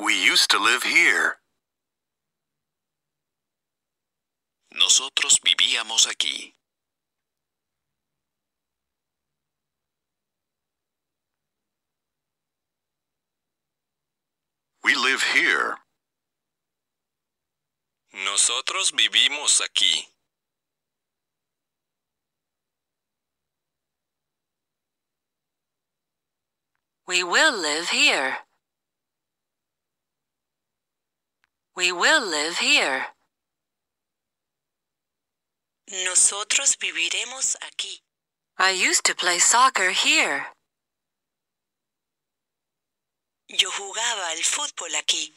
We used to live here. Nosotros vivíamos aquí. here. Nosotros vivimos aquí. We will live here. We will live here. Nosotros viviremos aquí. I used to play soccer here. Yo jugaba al fútbol aquí.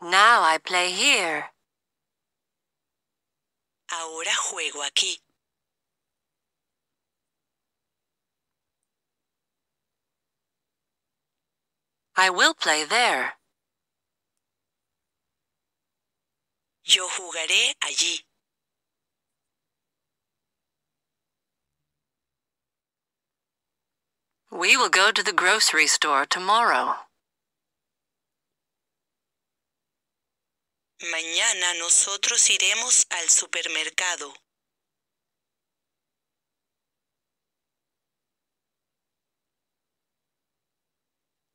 Now I play here. Ahora juego aquí. I will play there. Yo jugaré allí. We will go to the grocery store tomorrow. Mañana nosotros iremos al supermercado.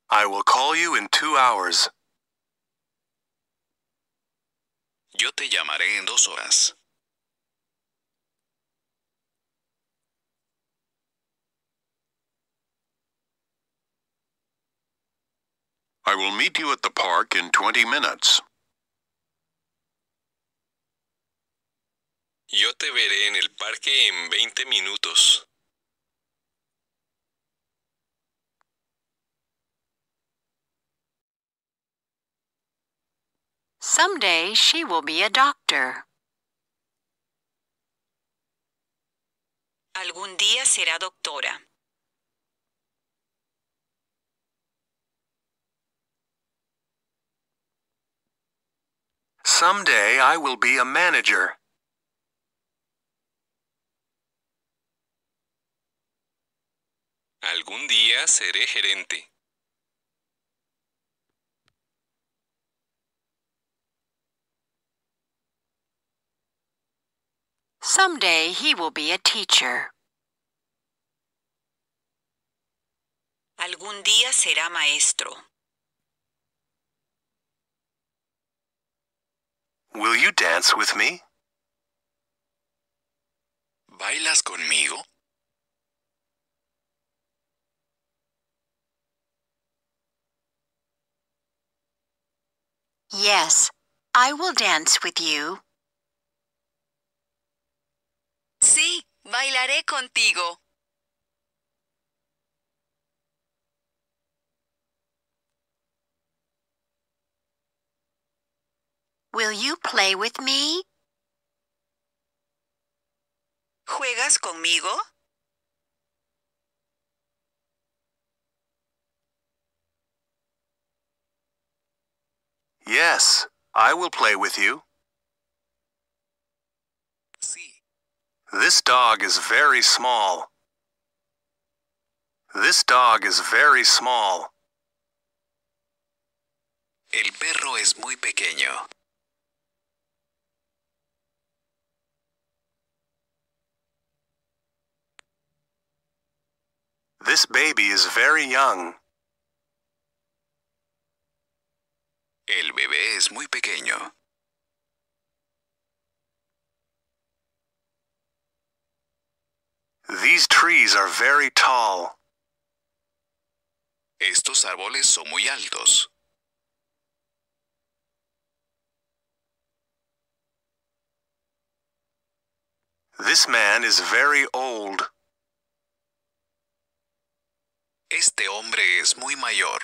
I will call you in two hours. Yo te llamaré en dos horas. I will meet you at the park in 20 minutes. Yo te veré en el parque en 20 minutos. Someday she will be a doctor. Algún día será doctora. Someday I will be a manager. Algún día seré gerente. Someday he will be a teacher. Algún día será maestro. Will you dance with me? ¿Bailas conmigo? Yes, I will dance with you. Sí, bailaré contigo. Will you play with me? ¿Juegas conmigo? Yes, I will play with you. Sí. This dog is very small. This dog is very small. El perro es muy pequeño. This baby is very young. El bebé es muy pequeño. These trees are very tall. Estos árboles son muy altos. This man is very old. Este hombre es muy mayor.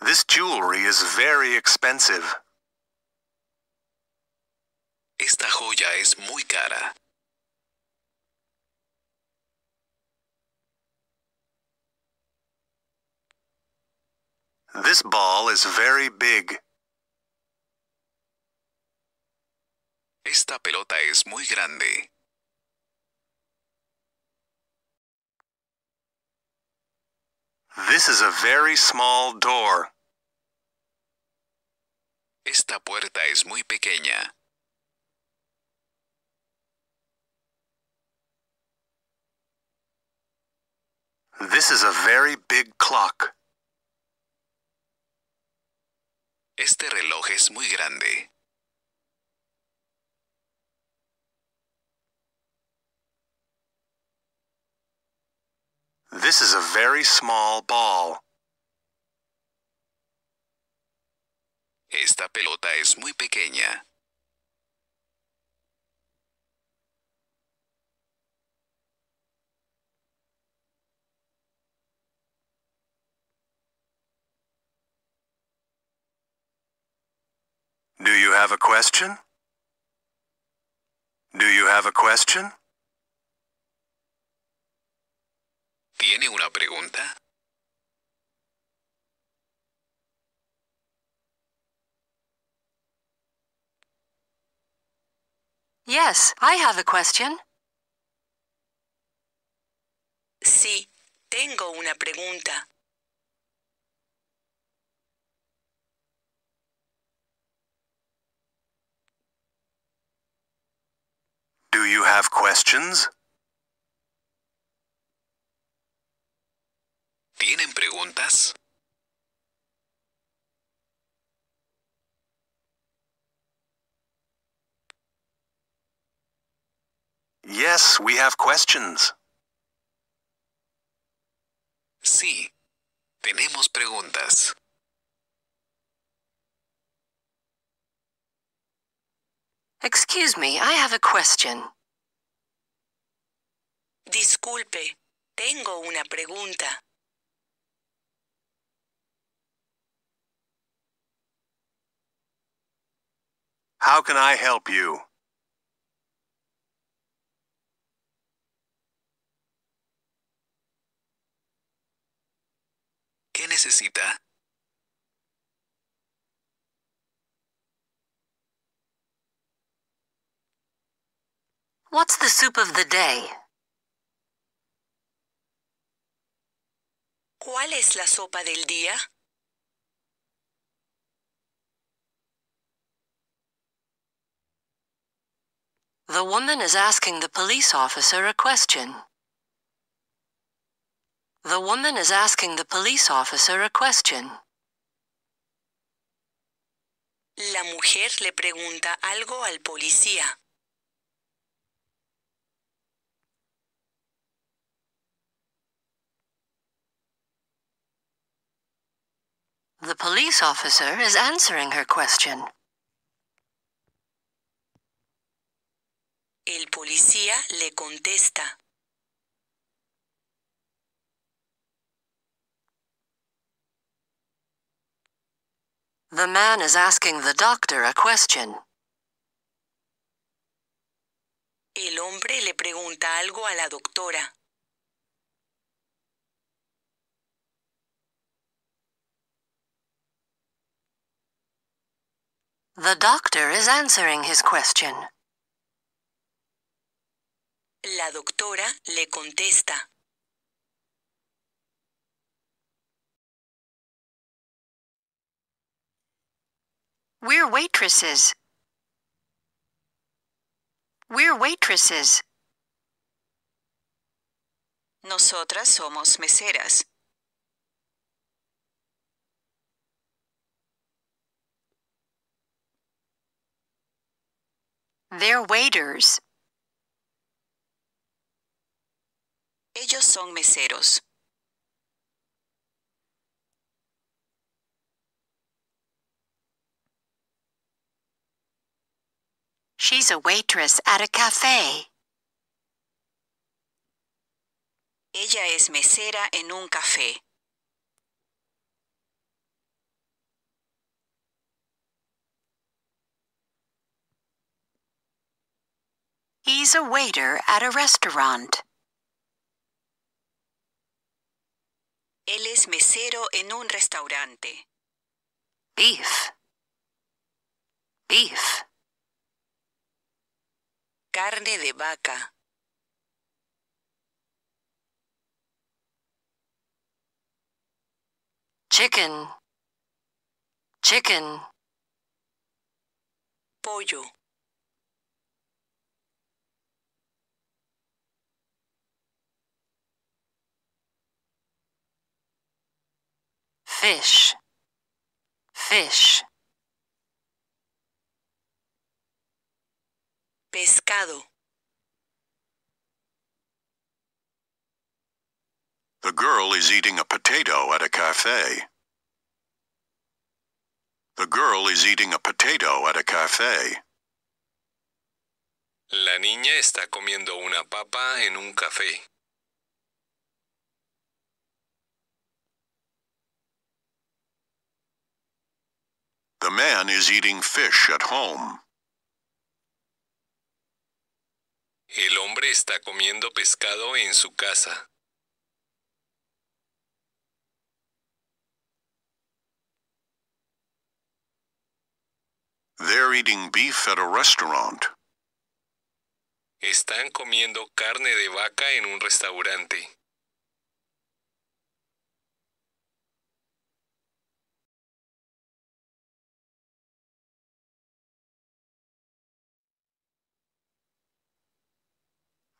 This jewelry is very expensive. Esta joya es muy cara. This ball is very big. Esta pelota es muy grande. This is a very small door. Esta puerta es muy pequeña. This is a very big clock. Este reloj es muy grande. This is a very small ball. Esta pelota es muy pequeña. Do you have a question? Do you have a question? ¿Tiene una pregunta? Yes, I have a question. Sí, tengo una pregunta. Do you have questions? ¿Tienen preguntas? Yes, we have questions. Sí, tenemos preguntas. Excuse me, I have a question. Disculpe, tengo una pregunta. How can I help you? ¿Qué necesita? What's the soup of the day? ¿Cuál es la sopa del día? The woman is asking the police officer a question. The woman is asking the police officer a question. La mujer le pregunta algo al policía. The police officer is answering her question. El policía le contesta. The man is asking the doctor a question. El hombre le pregunta algo a la doctora. The doctor is answering his question. La doctora le contesta. We're waitresses. We're waitresses. Nosotras somos meseras. They're waiters. Ellos son meseros. She's a waitress at a cafe. Ella es mesera en un café. He's a waiter at a restaurant. Él es mesero en un restaurante. Beef. Beef. Carne de vaca. Chicken. Chicken. Pollo. fish fish pescado The girl is eating a potato at a cafe. The girl is eating a potato at a cafe. La niña está comiendo una papa en un café. El hombre está comiendo pescado en su casa. They're eating beef at a restaurant. Están comiendo carne de vaca en un restaurante.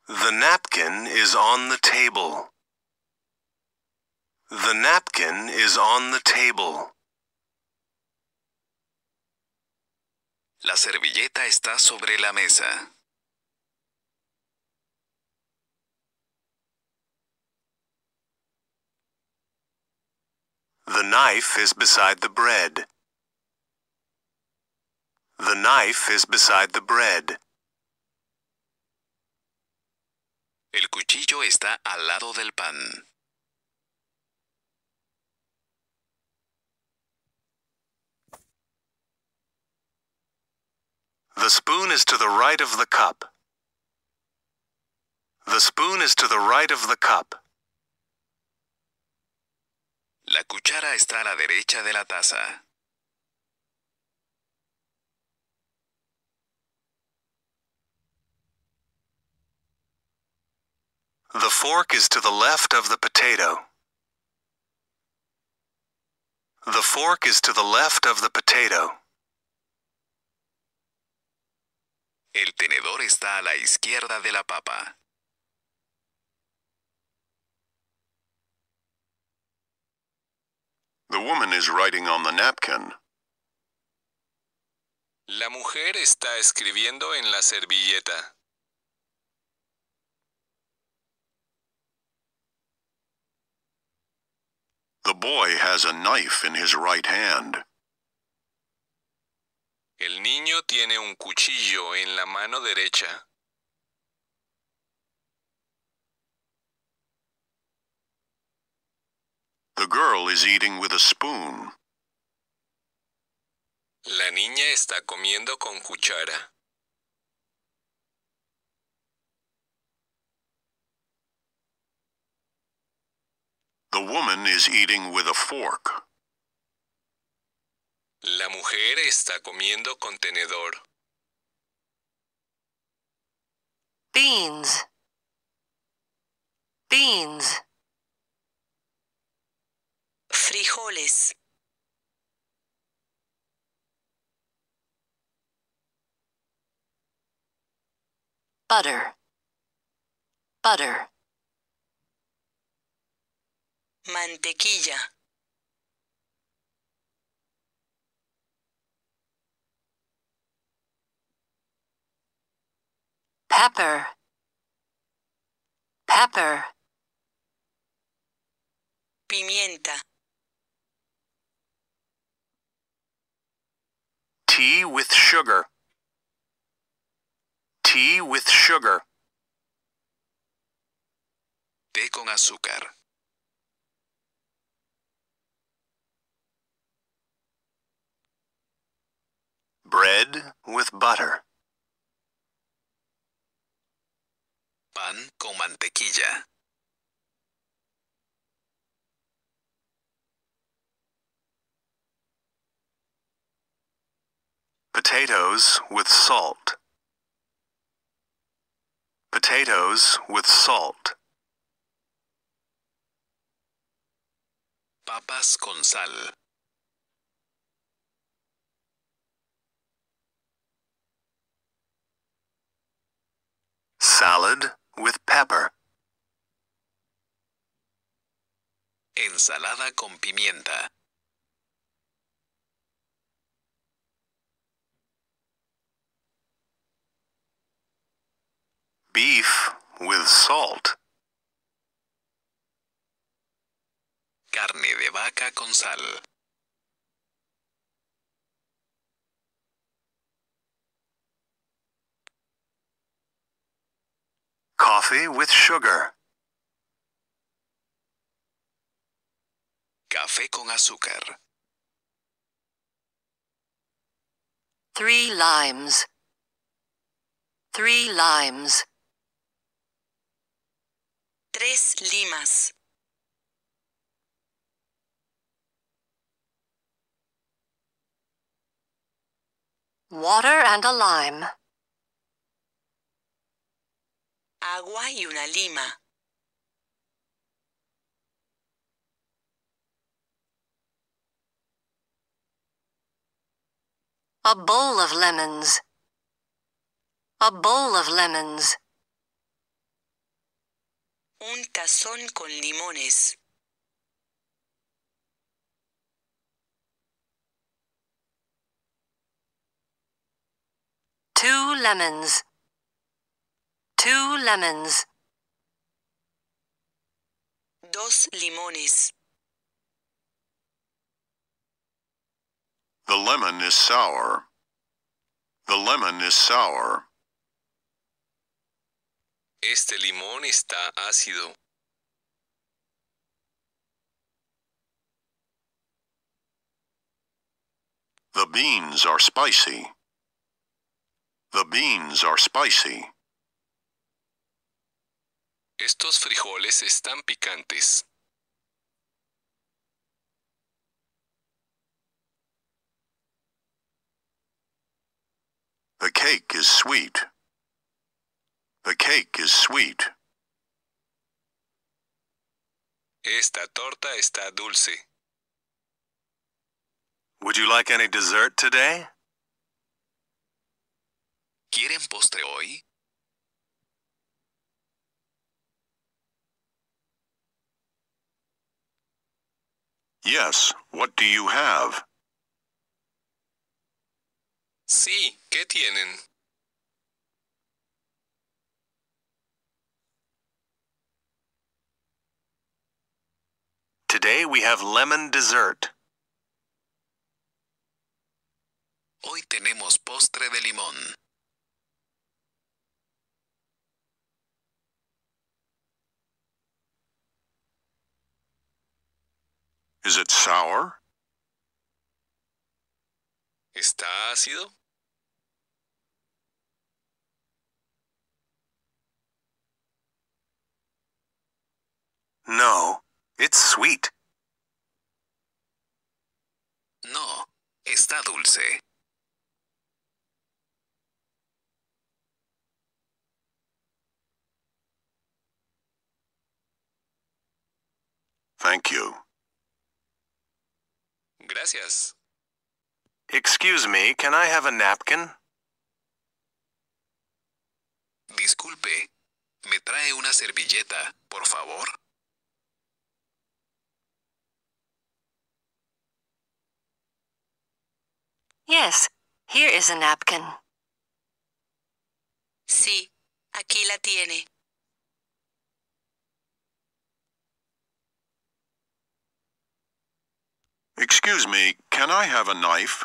The napkin is on the table. The napkin is on the table. La servilleta está sobre la mesa. The knife is beside the bread. The knife is beside the bread. El cuchillo está al lado del pan. The spoon is to the right of the cup. The spoon is to the right of the cup. La cuchara está a la derecha de la taza. The fork is to the left of the potato. The fork is to the left of the potato. El tenedor está a la izquierda de la papa. The woman is writing on the napkin. La mujer está escribiendo en la servilleta. The boy has a knife in his right hand. El niño tiene un cuchillo en la mano derecha. The girl is eating with a spoon. La niña está comiendo con cuchara. woman is eating with a fork. La mujer está comiendo con tenedor. Beans. Beans. Frijoles. Butter. Butter mantequilla pepper pepper pimienta tea with sugar tea with sugar té con azúcar Bread with butter. Pan con mantequilla. Potatoes with salt. Potatoes with salt. Papas con sal. Salad with pepper. Ensalada con pimienta. Beef with salt. Carne de vaca con sal. Coffee with sugar. Café con azúcar. Three limes. Three limes. Tres limas. Water and a lime agua y una lima. A bowl of lemons. A bowl of lemons. Un tazón con limones. Two lemons. Two lemons. Dos limones. The lemon is sour. The lemon is sour. Este limón está ácido. The beans are spicy. The beans are spicy. Estos frijoles están picantes. The cake is sweet. The cake is sweet. Esta torta está dulce. Would you like any dessert today? ¿Quieren postre hoy? Yes, what do you have? Sí, ¿qué tienen? Today we have lemon dessert. Hoy tenemos postre de limón. Is it sour? ¿Está ácido? No, it's sweet. No, está dulce. Thank you. Gracias. Excuse me, can I have a napkin? Disculpe, ¿me trae una servilleta, por favor? Yes, here is a napkin. Sí, aquí la tiene. Excuse me, can I have a knife?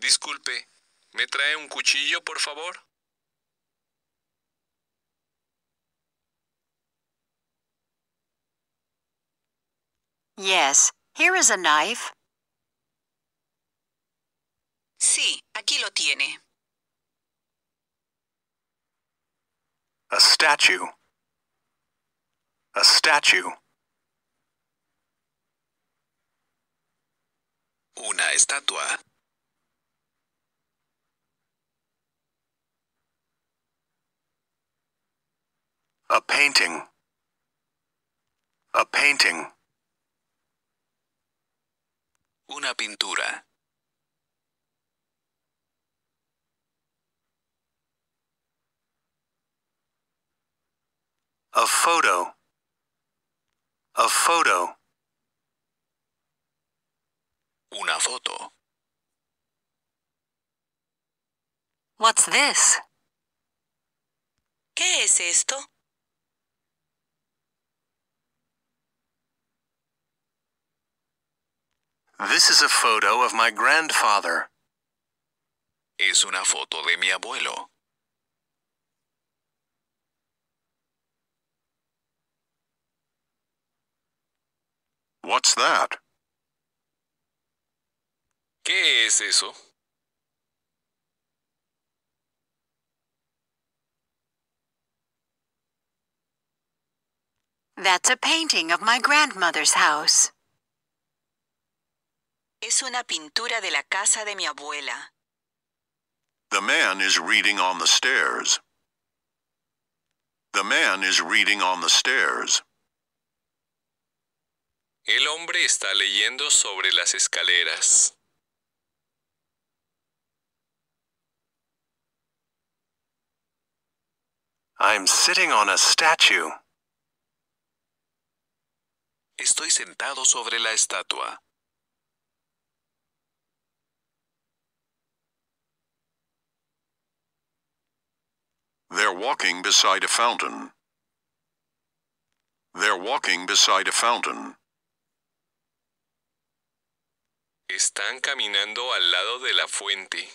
Disculpe, ¿me trae un cuchillo, por favor? Yes, here is a knife. Sí, aquí lo tiene. A statue. A statue. estatua. A painting. A painting. Una pintura. A photo. A photo. Una foto. What's this? ¿Qué es esto? This is a photo of my grandfather. Es una foto de mi abuelo. What's that? ¿Qué es eso? That's a painting of my grandmother's house. Es una pintura de la casa de mi abuela. The man is reading on the stairs. The man is reading on the stairs. El hombre está leyendo sobre las escaleras. I'm sitting on a statue. Estoy sentado sobre la estatua. They're walking beside a fountain. They're walking beside a fountain. Están caminando al lado de la fuente.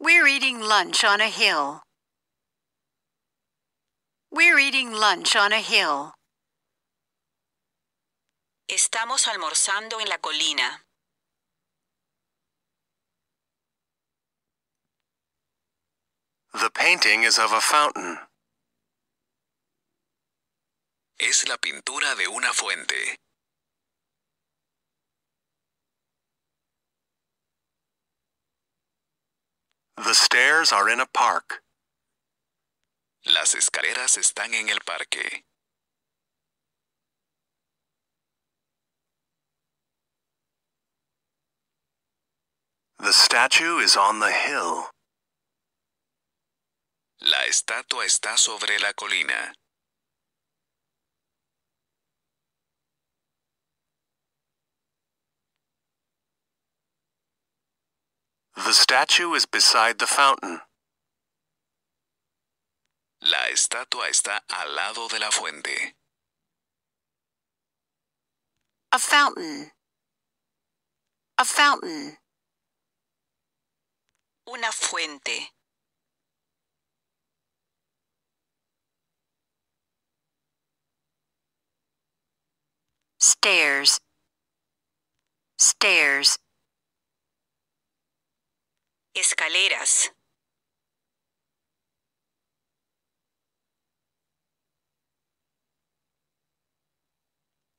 We're eating lunch on a hill. We're eating lunch on a hill. Estamos almorzando en la colina. The painting is of a fountain. Es la pintura de una fuente. The stairs are in a park. Las escaleras están en el parque. The statue is on the hill. La estatua está sobre la colina. The statue is beside the fountain. La estatua está al lado de la fuente. A fountain. A fountain. Una fuente. Stairs. Stairs. escaleras.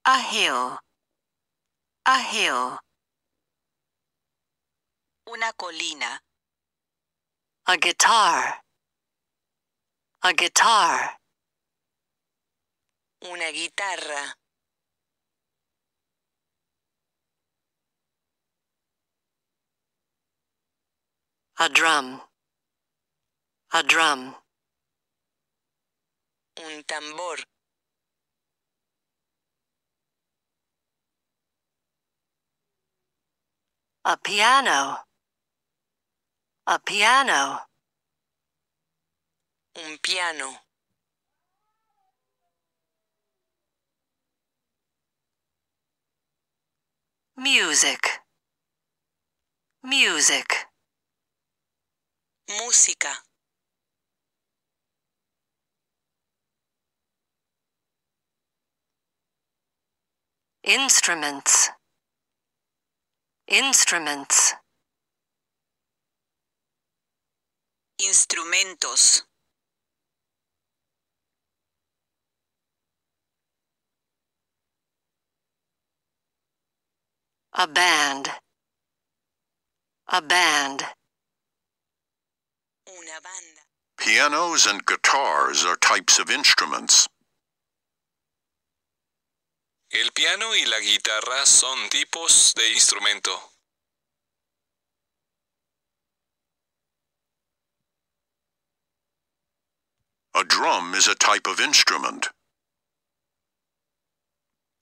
A hill. A hill. Una colina. A guitar. A guitar. Una guitarra. A drum. A drum. Un tambor. A piano. A piano. Un piano. Music. Music. Música. Instruments. Instruments. Instrumentos. A band. A band. Pianos and guitars are types of instruments. El piano y la guitarra son tipos de instrumento. A drum is a type of instrument.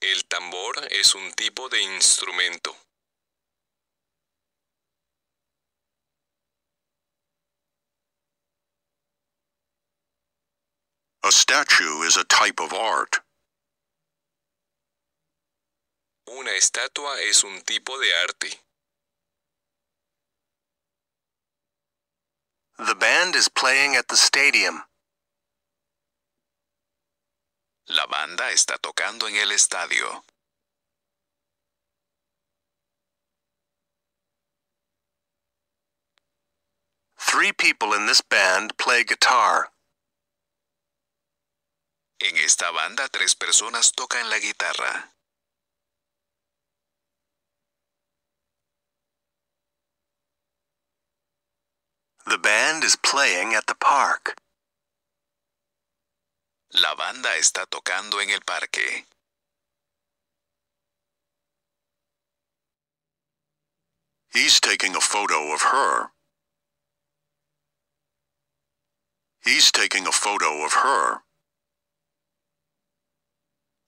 El tambor es un tipo de instrumento. A statue is a type of art. Una estatua es un tipo de arte. The band is playing at the stadium. La banda está tocando en el estadio. Three people in this band play guitar. En esta banda tres personas tocan la guitarra. The band is playing at the park. La banda está tocando en el parque. He's taking a photo of her. He's taking a photo of her.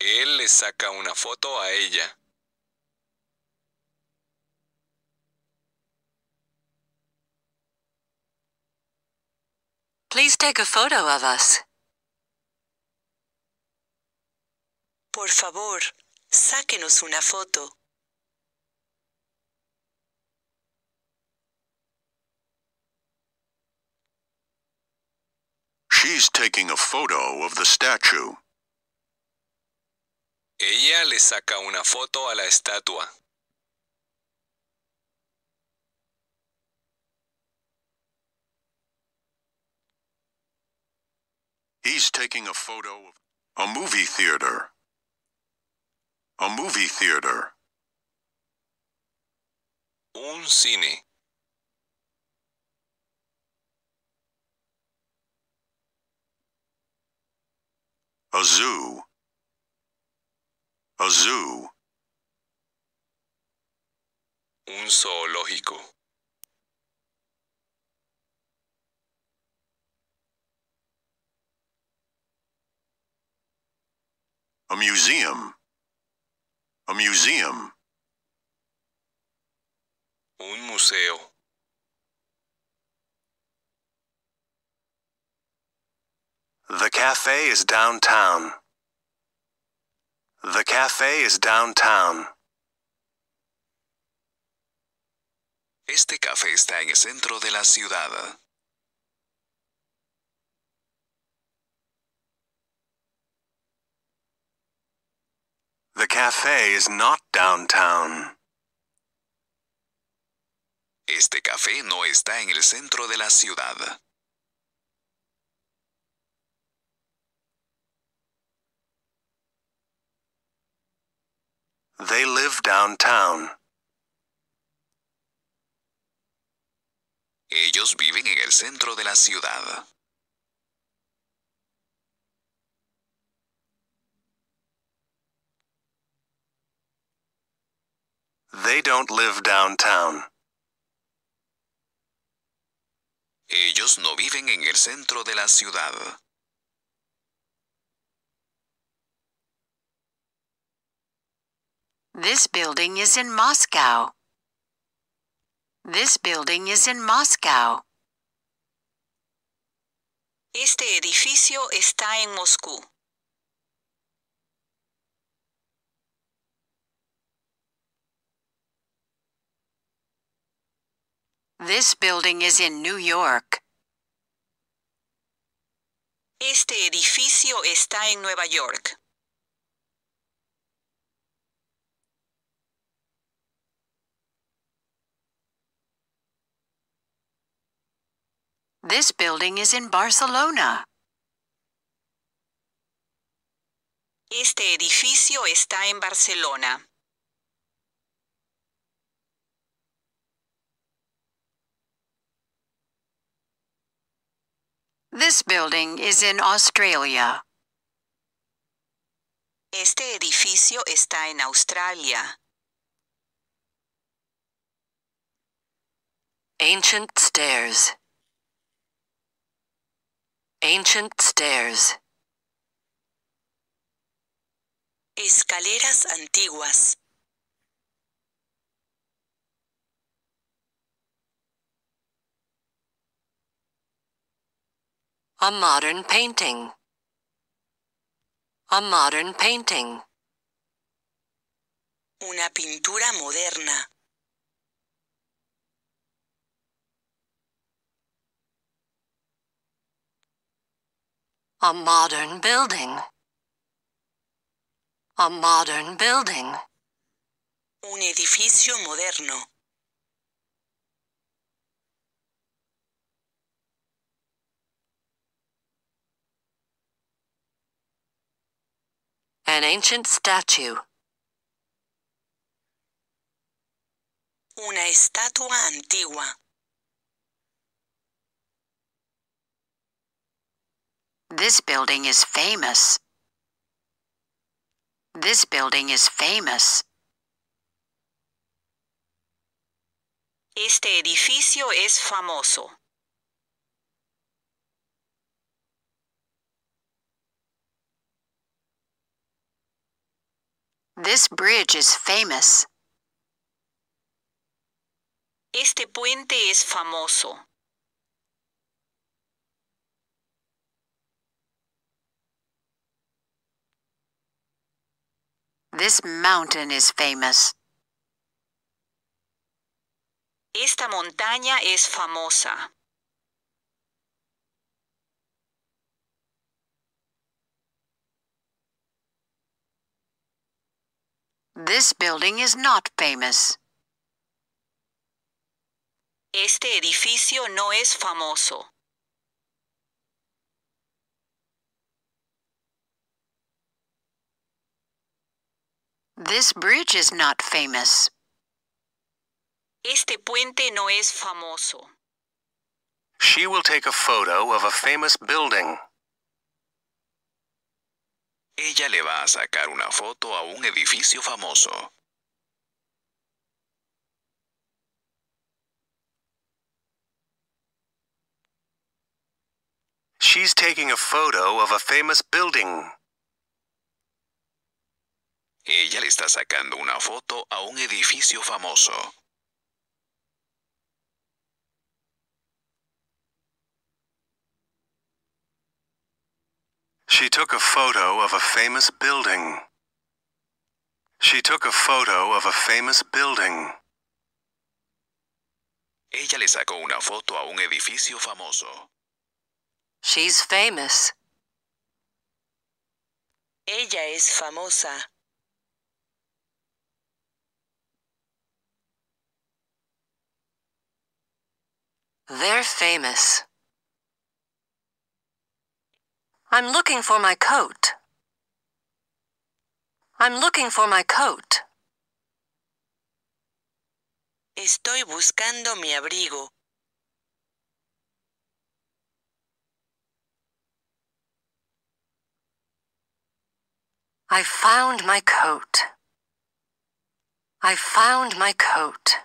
Él le saca una foto a ella. Please take a photo of us. Por favor, sáquenos una foto. She's taking a photo of the statue. Ella le saca una foto a la estatua. He's taking a photo of a movie theater. A movie theater. Un cine. A zoo. A zoo. Un zoológico. A museum. A museum. Un museo. The cafe is downtown. The cafe is downtown. Este café está en el centro de la ciudad. The cafe is not downtown. Este café no está en el centro de la ciudad. They live downtown. Ellos viven en el centro de la ciudad. They don't live downtown. Ellos no viven en el centro de la ciudad. This building is in Moscow. This building is in Moscow. Este edificio está en Moscú. This building is in New York. Este edificio está en Nueva York. This building is in Barcelona. Este edificio está en Barcelona. This building is in Australia. Este edificio está en Australia. Ancient stairs. Ancient stairs. Escaleras antiguas. A modern painting. A modern painting. Una pintura moderna. A modern building. A modern building. Un edificio moderno. An ancient statue. Una estatua antigua. This building is famous. This building is famous. Este edificio es famoso. This bridge is famous. Este puente es famoso. This mountain is famous. Esta montaña es famosa. This building is not famous. Este edificio no es famoso. This bridge is not famous. Este puente no es famoso. She will take a photo of a famous building. Ella le va a sacar una foto a un edificio famoso. She's taking a photo of a famous building. Ella le está sacando una foto a un edificio famoso. She took a photo of a famous building. She took a photo of a famous building. Ella le sacó una foto a un edificio famoso. She's famous. Ella es famosa. They're famous. I'm looking for my coat. I'm looking for my coat. Estoy buscando mi abrigo. I found my coat. I found my coat.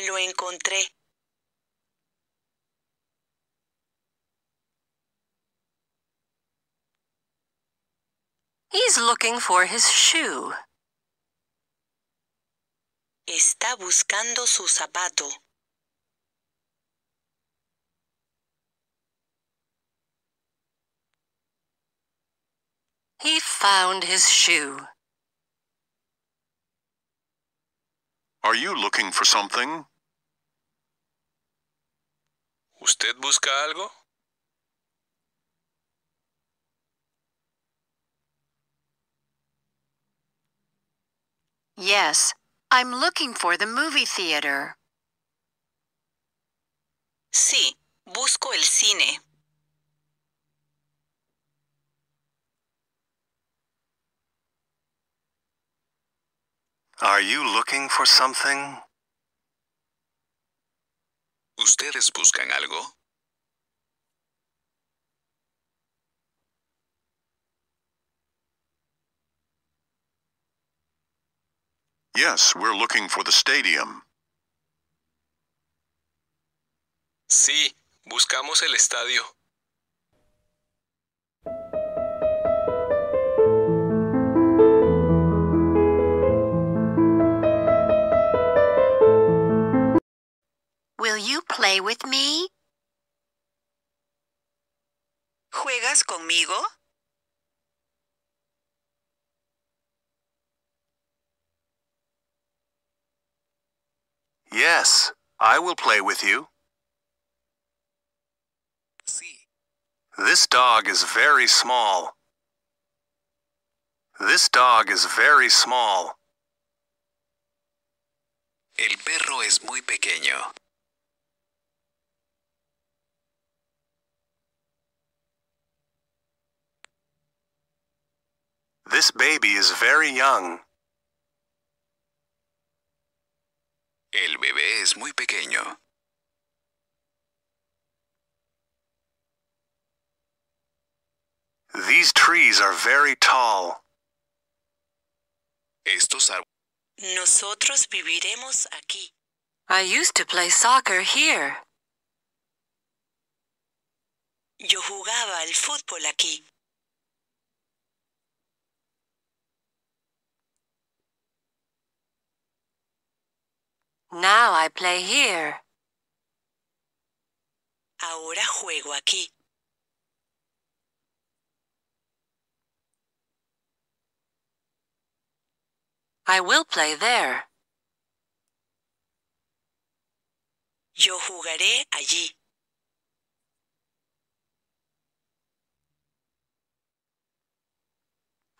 Lo encontré. He's looking for his shoe. Está buscando su zapato. He found his shoe. Are you looking for something? ¿Usted busca algo? Yes, I'm looking for the movie theater. Sí, busco el cine. Are you looking for something? ¿Ustedes buscan algo? Yes, we're looking for the stadium. Sí, buscamos el estadio. Will you play with me? ¿Juegas conmigo? Yes, I will play with you. Sí. This dog is very small. This dog is very small. El perro es muy pequeño. This baby is very young. El bebé es muy pequeño. These trees are very tall. Estos árboles. Nosotros viviremos aquí. I used to play soccer here. Yo jugaba al fútbol aquí. Now I play here. Ahora juego aquí. I will play there. Yo jugaré allí.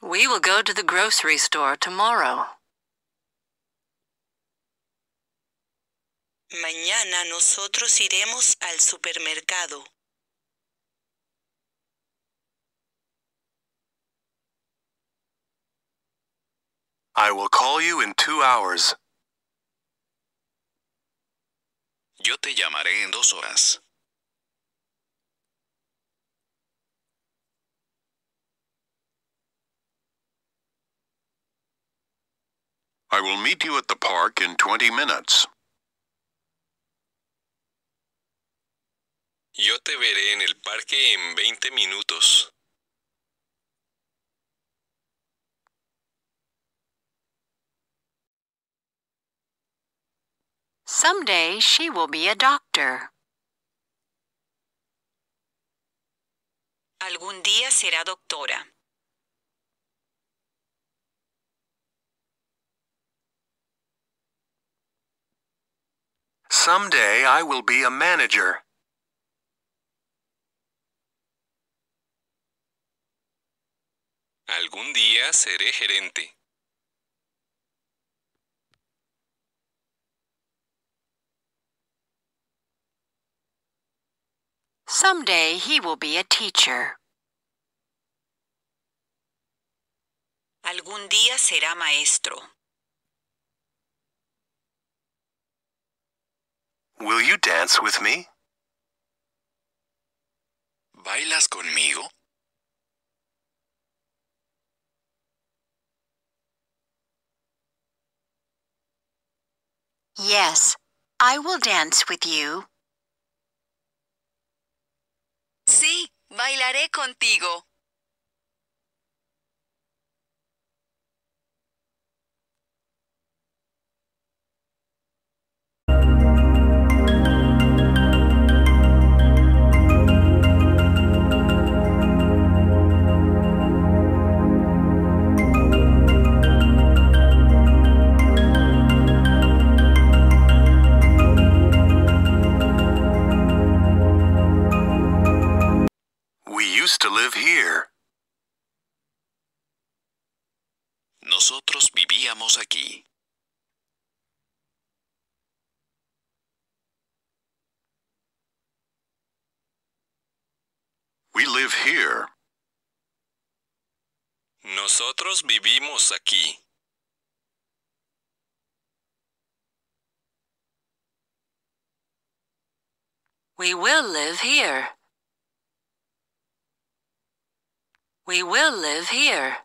We will go to the grocery store tomorrow. Mañana nosotros iremos al supermercado. I will call you in two hours. Yo te llamaré en dos horas. I will meet you at the park in twenty minutes. Yo te veré en el parque en 20 minutos. Someday she will be a doctor. Algún día será doctora. Someday I will be a manager. Algún día seré gerente. Someday he will be a teacher. Algún día será maestro. Will you dance with me? ¿Bailas conmigo? Yes, I will dance with you. Sí, bailaré contigo. We used to live here. Nosotros vivíamos aquí. We live here. Nosotros vivimos aquí. We will live here. We will live here.